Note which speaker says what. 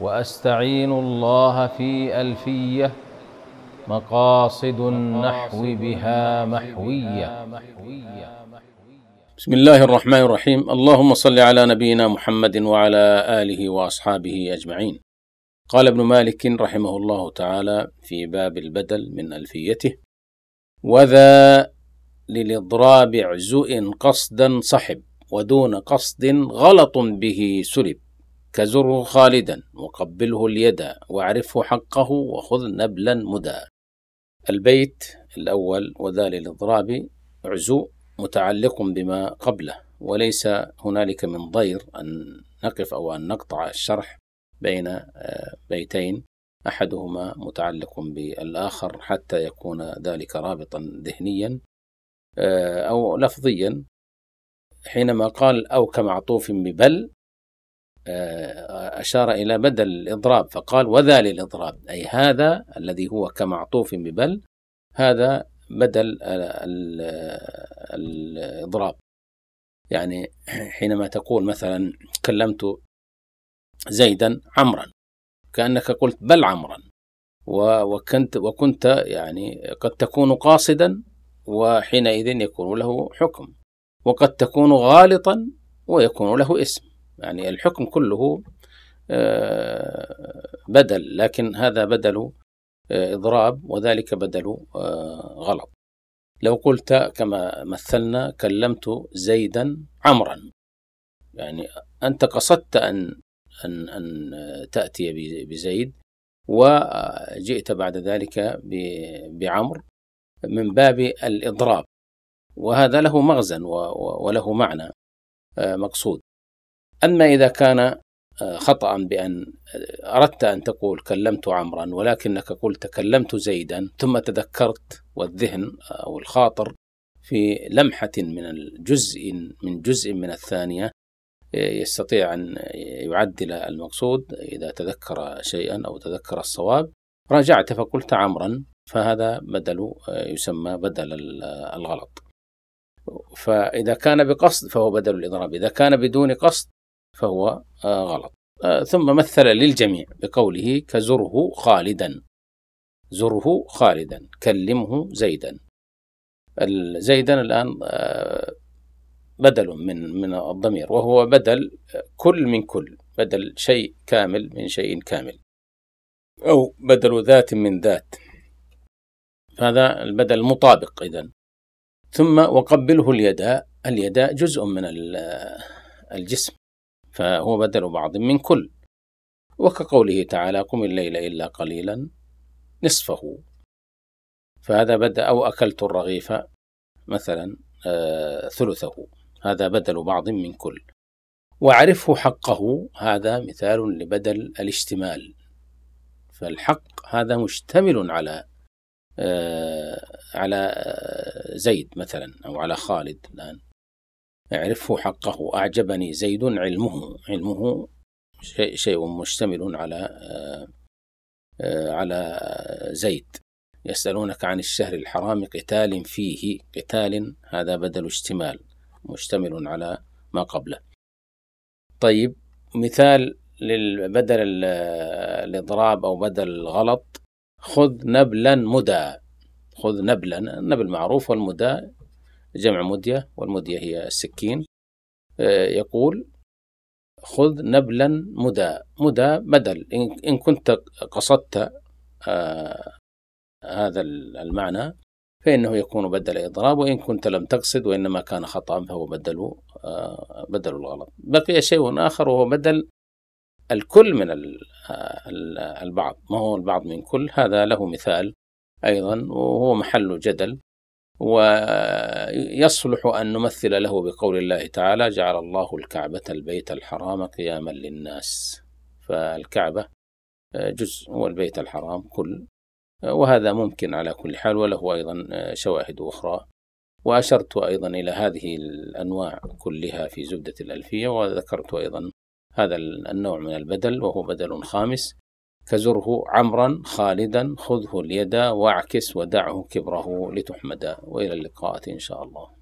Speaker 1: واستعين الله في الفيه مقاصد النحو بها محويه بسم الله الرحمن الرحيم اللهم صل على نبينا محمد وعلى اله واصحابه اجمعين قال ابن مالك رحمه الله تعالى في باب البدل من الفيته وذا للاضراب عزء قصدا صحب ودون قصد غلط به سلب كزره خالدا وقبله اليد واعرفه حقه وخذ نبلا مدى البيت الأول وذال الإضراب عزو متعلق بما قبله وليس هنالك من ضير أن نقف أو أن نقطع الشرح بين آه، بيتين أحدهما متعلق بالآخر حتى يكون ذلك رابطا ذهنيا آه، أو لفظيا حينما قال أو كمعطوف ببل آه، أشار إلى بدل الإضراب فقال وذا للإضراب أي هذا الذي هو كمعطوف ببل هذا بدل الإضراب يعني حينما تقول مثلا كلمت زيدا عمرا كأنك قلت بل عمرا وكنت وكنت يعني قد تكون قاصدا وحينئذ يكون له حكم وقد تكون غالطا ويكون له اسم يعني الحكم كله آه، بدل لكن هذا بدل آه، إضراب وذلك بدل آه، غلط لو قلت كما مثلنا كلمت زيدا عمرا يعني أنت قصدت أن أن أن تأتي بزيد وجئت بعد ذلك بعمر من باب الإضراب وهذا له مغزى وله معنى مقصود أما إذا كان آه، خطأ بأن آه، أردت أن تقول كلمت عمرا ولكنك قلت كلمت زيدا ثم تذكرت والذهن آه، أو الخاطر في لمحة من الجزء من جزء من الثانية يستطيع أن يعدل المقصود إذا تذكر شيئا أو تذكر الصواب راجعت فقلت عمرا فهذا بدل يسمى بدل الغلط فإذا كان بقصد فهو بدل الإضراب إذا كان بدون قصد فهو آه، غلط آه، ثم مثل للجميع بقوله كزره خالدا زره خالدا كلمه زيدا زيدا الآن آه، بدل من من الضمير وهو بدل كل من كل بدل شيء كامل من شيء كامل أو بدل ذات من ذات هذا البدل مطابق إذا ثم وقبله اليداء اليداء جزء من الجسم فهو بدل بعض من كل وكقوله تعالى قم الليل إلا قليلا نصفه فهذا بدأ أو أكلت الرغيف مثلا آه ثلثه هذا بدل بعض من كل وعرفه حقه هذا مثال لبدل الاشتمال فالحق هذا مشتمل على آه على آه، زيد مثلا أو على خالد الآن اعرفه حقه أعجبني زيد علمه علمه شيء مشتمل على آه، على زيد يسألونك عن الشهر الحرام قتال فيه قتال هذا بدل اشتمال مشتمل على ما قبله طيب مثال بدل الإضراب أو بدل الغلط خذ نبلا مدى خذ نبلا النبل معروف والمدى جمع مدية والمدية هي السكين آه، يقول خذ نبلا مدى مدى بدل إن كنت قصدت آه، هذا المعنى فإنه يكون بدل إضراب وإن كنت لم تقصد وإنما كان خطأ فهو بدل آه، بدل الغلط بقي شيء آخر وهو بدل الكل من البعض ما هو البعض من كل هذا له مثال أيضا وهو محل جدل ويصلح أن نمثل له بقول الله تعالى جعل الله الكعبة البيت الحرام قياما للناس فالكعبة آه، جزء والبيت الحرام كل آه، وهذا ممكن على كل حال وله أيضا آه، شواهد أخرى وأشرت أيضا إلى هذه الأنواع كلها في زبدة الألفية وذكرت أيضا هذا النوع من البدل وهو بدل خامس فزره عمرا خالدا خذه اليد واعكس ودعه كبره لتحمد وإلى اللقاء إن شاء الله